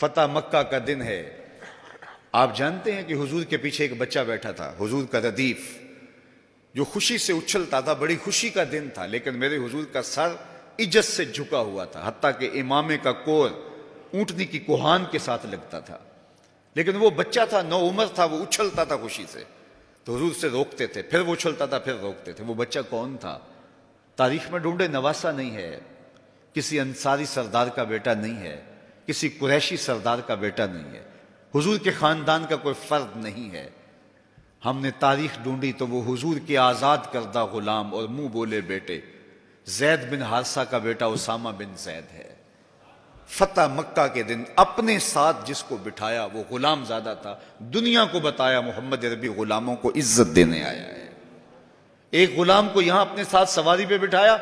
फतेह मक्का का दिन है आप जानते हैं कि हुजूर के पीछे एक बच्चा बैठा था हुजूर का रदीफ जो खुशी से उछलता था बड़ी खुशी का दिन था लेकिन मेरे हुजूर का सर इज्जत से झुका हुआ था हती के इमामे का कोर ऊंटनी की कुहान के साथ लगता था लेकिन वो बच्चा था नौ उम्र था वो उछलता था खुशी से तो हजूर से रोकते थे फिर वो उछलता था फिर रोकते थे वो बच्चा कौन था तारीख में ढूंढे नवासा नहीं है किसी अंसारी सरदार का बेटा नहीं है किसी कुरैशी सरदार का बेटा नहीं है हुजूर के ख़ानदान का कोई फ़र्द नहीं है हमने तारीख ढूंढी तो वो हुजूर के आज़ाद करदा ग़ुलाम और मुंह बोले बेटे जैद बिन हादसा का बेटा उसामा बिन जैद है फतह मक्का के दिन अपने साथ जिसको बिठाया वो गुलाम ज्यादा था दुनिया को बताया मोहम्मद अरबी गुलामों को इज्जत देने आया है एक गुलाम को यहां अपने साथ सवारी पे बिठाया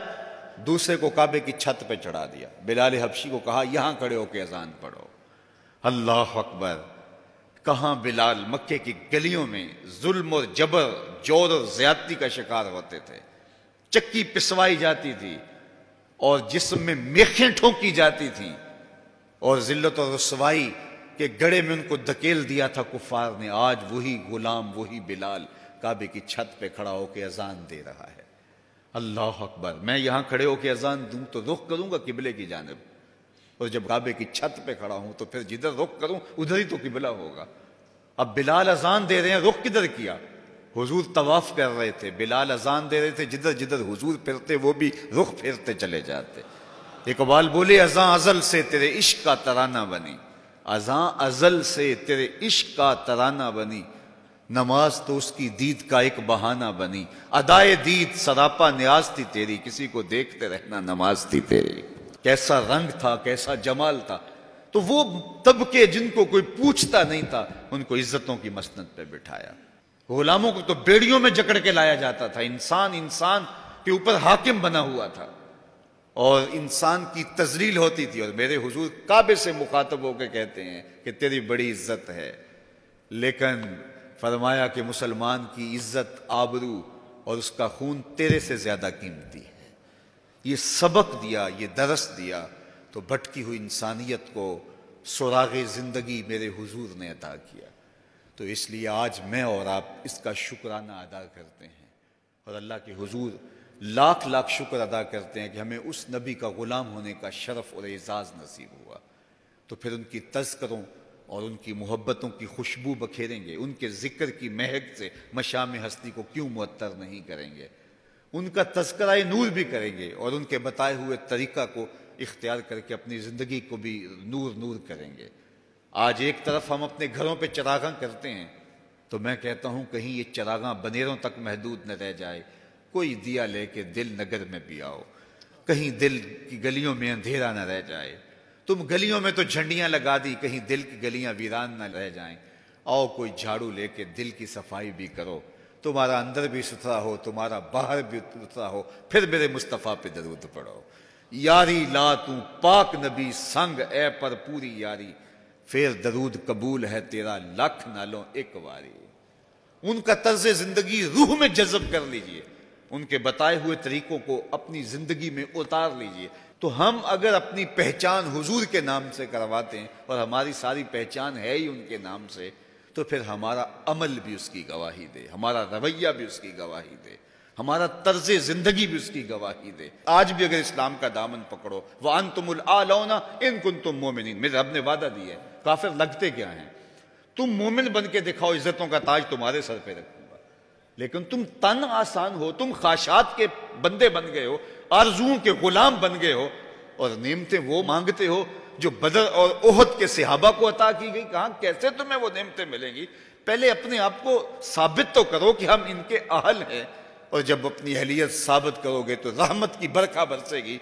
दूसरे को काबे की छत पे चढ़ा दिया बिलाल हबशी को कहा यहां खड़े होके अजान पढ़ो अल्लाह अकबर कहाँ बिलाल मक्के की गलियों में जुल्म और जबर जोर और ज्यादती का शिकार होते थे चक्की पिसवाई जाती थी और जिसम में मेखें ठोंकी जाती थी और जिल्लत और रसवाई के गड़े में उनको धकेल दिया था कुफार ने आज वही गुलाम वही बिलाल काबे की छत पे खड़ा होकर अजान दे रहा है अल्लाह अकबर मैं यहां खड़े होकर अजान दूँ तो रुख करूँगा किबले की जानब और जब काबे की छत पे खड़ा हूं तो फिर जिधर रुख करूँ उधर ही तो किबला होगा अब बिलाल अजान दे रहे हैं रुख किधर किया हुजूर तवाफ कर रहे थे बिलाल अजान दे रहे थे जिधर जिधर हुजूर फिरते वो भी रुख फिरते चले जाते इकबाल बोले अजा अजल से तेरे इश्क का तराना बनी अजा अजल से तेरे इश्क का तराना बनी नमाज तो उसकी दीद का एक बहाना बनी अदाए दीद सरापा न्याज थी तेरी किसी को देखते रहना नमाज थी तेरी कैसा रंग था कैसा जमाल था तो वो तबके जिनको कोई पूछता नहीं था उनको इज्जतों की मसनत पर बिठाया गुलामों को तो बेड़ियों में जकड़ के लाया जाता था इंसान इंसान के ऊपर हाकिम बना हुआ था और इंसान की तजलील होती थी और मेरे हुजूर काबे से मुखातब होकर कहते हैं कि तेरी बड़ी इज्जत है लेकिन फरमाया कि मुसलमान की इज्जत आबरू और उसका खून तेरे से ज़्यादा कीमती है ये सबक दिया ये दरस दिया तो भटकी हुई इंसानियत को सुराग ज़िंदगी मेरे हुजूर ने अदा किया तो इसलिए आज मैं और आप इसका शुक्राना अदा करते हैं और अल्लाह के हुजूर लाख लाख शुक्र अदा करते हैं कि हमें उस नबी का ग़ुलाम होने का शरफ़ और एज़ाज़ नसीब हुआ तो फिर उनकी तस्करों और उनकी मोहब्बतों की खुशबू बखेरेंगे उनके ज़िक्र की महक से मशाम हस्ती को क्यों मुत्तर नहीं करेंगे उनका तस्करा नूर भी करेंगे और उनके बताए हुए तरीक़ा को इख्तियार करके अपनी ज़िंदगी को भी नूर नूर करेंगे आज एक तरफ हम अपने घरों पर चरागा करते हैं तो मैं कहता हूँ कहीं ये चरागा बनेरों तक महदूद न रह जाए कोई दिया लेके दिल नगर में भी आओ कहीं दिल की गलियों में अंधेरा न रह जाए तुम गलियों में तो झंडियां लगा दी कहीं दिल की गलियां वीरान न रह जाएं आओ कोई झाड़ू लेके दिल की सफाई भी करो तुम्हारा अंदर भी सुथरा हो तुम्हारा बाहर भी सुथरा हो फिर मेरे मुस्तफ़ा पे दरूद पढ़ो यारी ला तू पाक नबी संग ए पर पूरी यारी फिर दरूद कबूल है तेरा लख नालों एक बारी उनका तर्ज जिंदगी रूह में जज्ब कर लीजिए उनके बताए हुए तरीकों को अपनी जिंदगी में उतार लीजिए तो हम अगर अपनी पहचान हुजूर के नाम से करवाते हैं और हमारी सारी पहचान है ही उनके नाम से तो फिर हमारा अमल भी उसकी गवाही दे हमारा रवैया भी उसकी गवाही दे हमारा तर्ज जिंदगी भी उसकी गवाही दे आज भी अगर इस्लाम का दामन पकड़ो वह अन तुम आलोना इन कुन तुम मोमिन मेरे रब ने वादा दिया है काफिर लगते क्या हैं तुम मोमिन बन के दिखाओ इज्जतों का ताज तुम्हारे सर पे रखो लेकिन तुम तन आसान हो तुम खाशात के बंदे बन गए हो आरजुओं के गुलाम बन गए हो और नेमतें वो मांगते हो जो बदर और ओहद के सिहाबा को अता की गई कहा कैसे तुम्हें वो नेमतें मिलेंगी पहले अपने आप को साबित तो करो कि हम इनके अहल हैं और जब अपनी अहलियत साबित करोगे तो रहमत की बरखा बरसेगी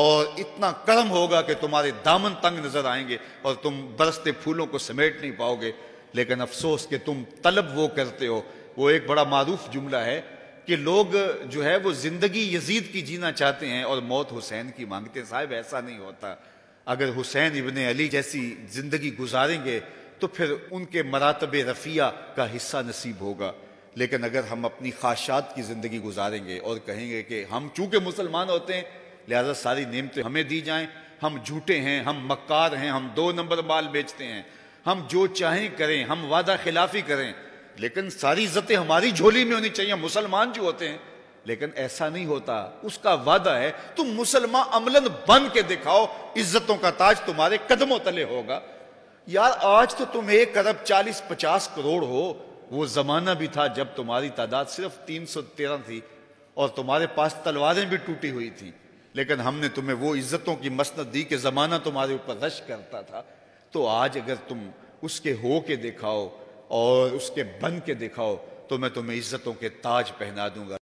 और इतना कर्म होगा कि तुम्हारे दामन तंग नजर आएंगे और तुम बरसते फूलों को समेट नहीं पाओगे लेकिन अफसोस कि तुम तलब वो करते हो वो एक बड़ा मारूफ जुमला है कि लोग जो है वो जिंदगी यजीद की जीना चाहते हैं और मौत हुसैन की मांगते हैं साहब ऐसा नहीं होता अगर हुसैन इबन अली जैसी जिंदगी गुजारेंगे तो फिर उनके मरातब रफ़िया का हिस्सा नसीब होगा लेकिन अगर हम अपनी ख्वाहिशात की ज़िंदगी गुजारेंगे और कहेंगे कि हम चूंकि मुसलमान होते हैं लिहाजा सारी नियमतें हमें दी जाएं हम झूठे हैं हम मक्कार हैं हम दो नंबर माल बेचते हैं हम जो चाहें करें हम वादा खिलाफी करें लेकिन सारी इज्जतें हमारी झोली में होनी चाहिए मुसलमान जो होते हैं लेकिन ऐसा नहीं होता उसका वादा है तुम मुसलमान अमलन बन के दिखाओ इज्जतों का ताज तुम्हारे कदमों तले होगा यार आज तो तुम एक अरब चालीस पचास करोड़ हो वो जमाना भी था जब तुम्हारी तादाद सिर्फ तीन सौ तेरह थी और तुम्हारे पास तलवारें भी टूटी हुई थी लेकिन हमने तुम्हें वो इज्जतों की मसनत दी कि जमाना तुम्हारे ऊपर रश करता था तो आज अगर तुम उसके हो के दिखाओ और उसके बन के दिखाओ तो मैं तुम्हें इज्जतों के ताज पहना दूंगा